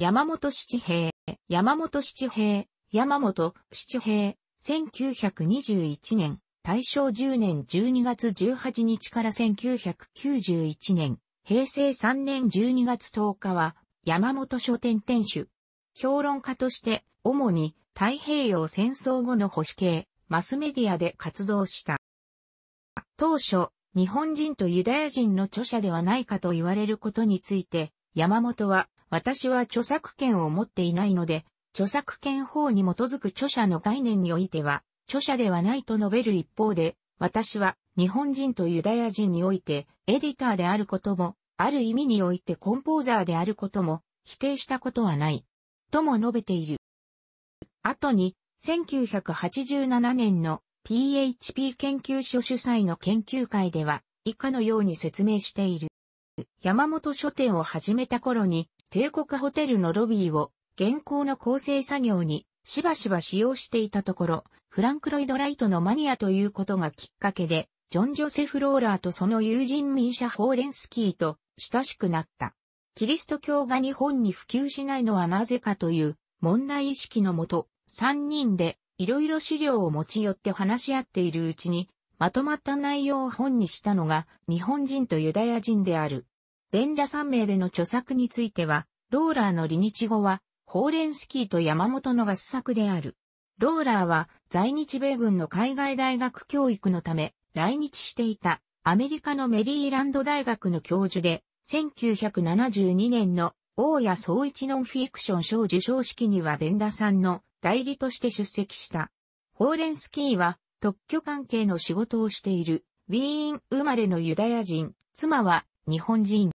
山本七平、山本七平、山本七平、1921年、大正10年12月18日から1991年、平成3年12月10日は、山本書店店主。評論家として、主に太平洋戦争後の保守系、マスメディアで活動した。当初、日本人とユダヤ人の著者ではないかと言われることについて、山本は私は著作権を持っていないので、著作権法に基づく著者の概念においては、著者ではないと述べる一方で、私は日本人とユダヤ人において、エディターであることも、ある意味においてコンポーザーであることも、否定したことはない。とも述べている。後に、1987年の PHP 研究所主催の研究会では、以下のように説明している。山本書店を始めた頃に、帝国ホテルのロビーを、現行の構成作業に、しばしば使用していたところ、フランク・ロイド・ライトのマニアということがきっかけで、ジョン・ジョセフ・ローラーとその友人民社ホーレンスキーと親しくなった。キリスト教が日本に普及しないのはなぜかという問題意識のもと、3人でいろいろ資料を持ち寄って話し合っているうちに、まとまった内容を本にしたのが日本人とユダヤ人である。ベンダ3名での著作については、ローラーの離日語は、ホーレンスキーと山本の合作である。ローラーは、在日米軍の海外大学教育のため、来日していた、アメリカのメリーランド大学の教授で、1972年の大谷総一ノンフィクション賞受賞式にはベンダさんの代理として出席した。ホーレンスキーは特許関係の仕事をしているウィーン生まれのユダヤ人、妻は日本人。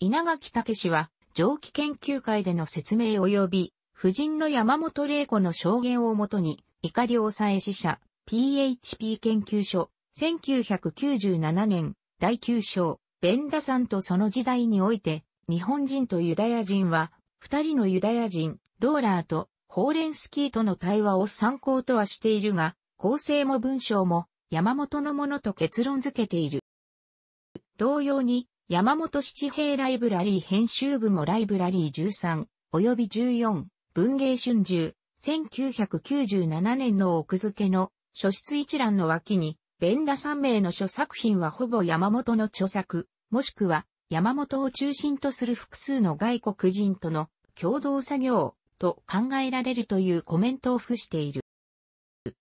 稲垣武氏は、蒸気研究会での説明及び、夫人の山本玲子の証言をもとに、怒り抑え死者、PHP 研究所、1997年、第9章、ベンダさんとその時代において、日本人とユダヤ人は、二人のユダヤ人、ローラーとホーレンスキーとの対話を参考とはしているが、構成も文章も山本のものと結論付けている。同様に、山本七平ライブラリー編集部もライブラリー13、及び14、文芸春秋、1997年の奥付けの書室一覧の脇に、ベンダ3名の諸作品はほぼ山本の著作、もしくは山本を中心とする複数の外国人との共同作業と考えられるというコメントを付している。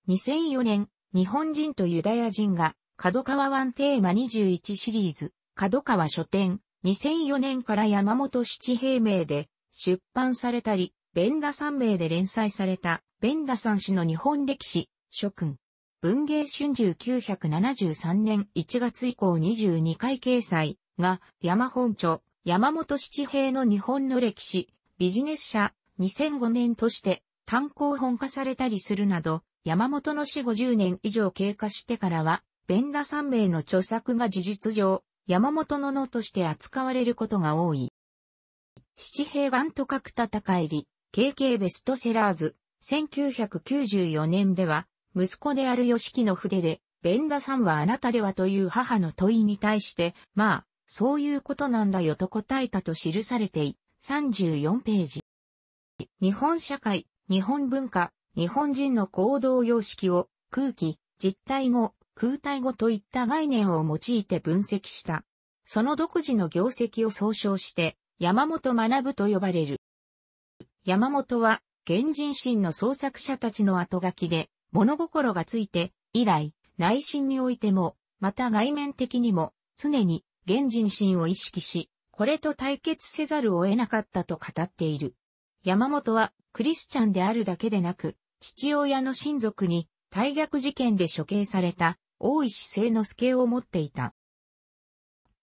2004年、日本人とユダヤ人が角川湾テーマ21シリーズ、角川書店、2004年から山本七平名で出版されたり、ベンダさん名で連載された、ベンダさん氏の日本歴史、諸君。文芸春秋973年1月以降22回掲載が、山本著、山本七平の日本の歴史、ビジネス社、2005年として単行本化されたりするなど、山本の死50年以上経過してからは、ベンダ3名の著作が事実上、山本の野として扱われることが多い。七平岩と角戦いり、KK ベストセラーズ、1994年では、息子である吉木の筆で、ベンダさんはあなたではという母の問いに対して、まあ、そういうことなんだよと答えたと記されてい、34ページ。日本社会、日本文化、日本人の行動様式を、空気、実体語、空体語といった概念を用いて分析した。その独自の業績を総称して、山本学と呼ばれる。山本は、原人心の創作者たちの後書きで、物心がついて、以来、内心においても、また外面的にも、常に、原人心を意識し、これと対決せざるを得なかったと語っている。山本は、クリスチャンであるだけでなく、父親の親族に、大逆事件で処刑された大石聖之助を持っていた。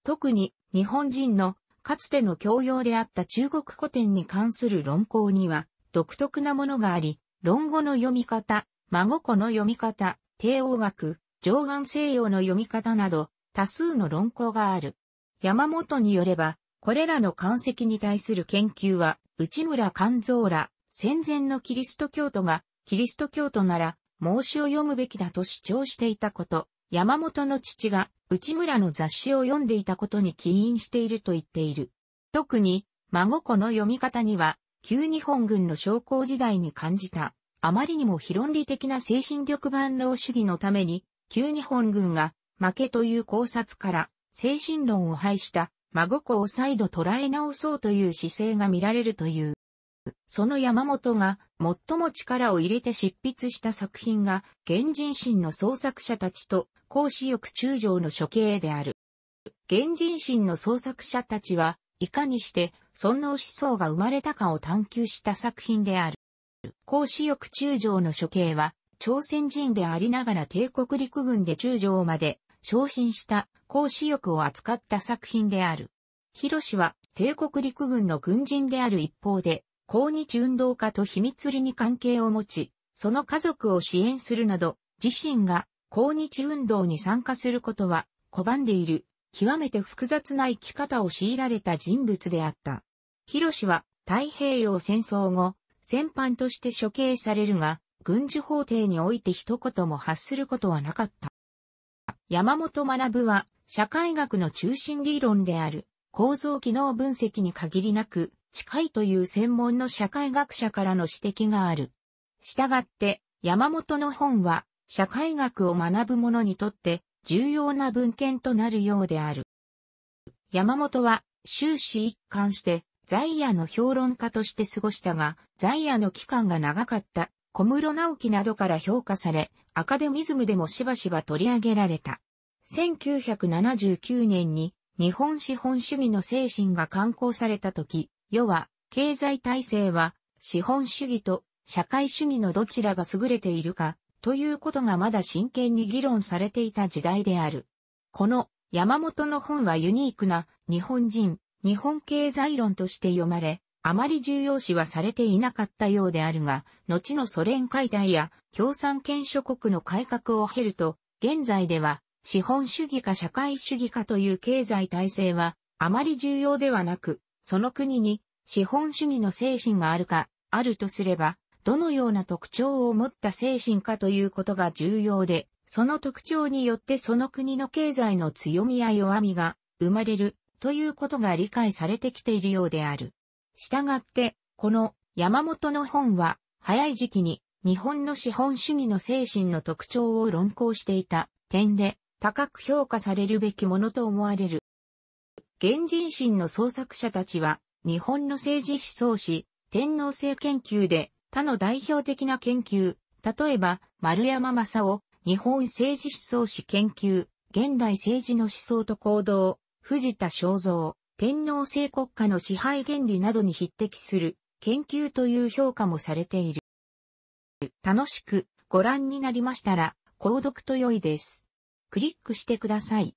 特に日本人のかつての教養であった中国古典に関する論考には独特なものがあり、論語の読み方、孫子の読み方、帝王学、上岸西洋の読み方など多数の論考がある。山本によれば、これらの漢石に対する研究は、内村勘蔵ら、戦前のキリスト教徒が、キリスト教徒なら、孟子を読むべきだと主張していたこと、山本の父が内村の雑誌を読んでいたことに起因していると言っている。特に、孫子の読み方には、旧日本軍の将校時代に感じた、あまりにも非論理的な精神力万能主義のために、旧日本軍が負けという考察から、精神論を排した、孫子を再度捉え直そうという姿勢が見られるという。その山本が最も力を入れて執筆した作品が、原人心の創作者たちと、孔子欲中将の処刑である。原人心の創作者たちは、いかにして尊王思想が生まれたかを探求した作品である。孔子欲中将の処刑は、朝鮮人でありながら帝国陸軍で中将まで昇進した孔子欲を扱った作品である。広氏は帝国陸軍の軍人である一方で、抗日運動家と秘密裏に関係を持ち、その家族を支援するなど、自身が抗日運動に参加することは拒んでいる、極めて複雑な生き方を強いられた人物であった。広氏は太平洋戦争後、戦犯として処刑されるが、軍事法廷において一言も発することはなかった。山本学は、社会学の中心理論である、構造機能分析に限りなく、近いという専門の社会学者からの指摘がある。したがって、山本の本は、社会学を学ぶ者にとって重要な文献となるようである。山本は終始一貫して在野の評論家として過ごしたが、在野の期間が長かった小室直樹などから評価され、アカデミズムでもしばしば取り上げられた。1979年に日本資本主義の精神が刊行された時、世は、経済体制は、資本主義と社会主義のどちらが優れているか、ということがまだ真剣に議論されていた時代である。この山本の本はユニークな日本人、日本経済論として読まれ、あまり重要視はされていなかったようであるが、後のソ連解体や共産権諸国の改革を経ると、現在では資本主義か社会主義かという経済体制はあまり重要ではなく、その国に資本主義の精神があるか、あるとすれば、どのような特徴を持った精神かということが重要で、その特徴によってその国の経済の強みや弱みが生まれるということが理解されてきているようである。したがって、この山本の本は早い時期に日本の資本主義の精神の特徴を論考していた点で高く評価されるべきものと思われる。原人心の創作者たちは、日本の政治思想史、天皇制研究で、他の代表的な研究、例えば、丸山正夫、日本政治思想史研究、現代政治の思想と行動、藤田正造、天皇制国家の支配原理などに匹敵する研究という評価もされている。楽しくご覧になりましたら、購読と良いです。クリックしてください。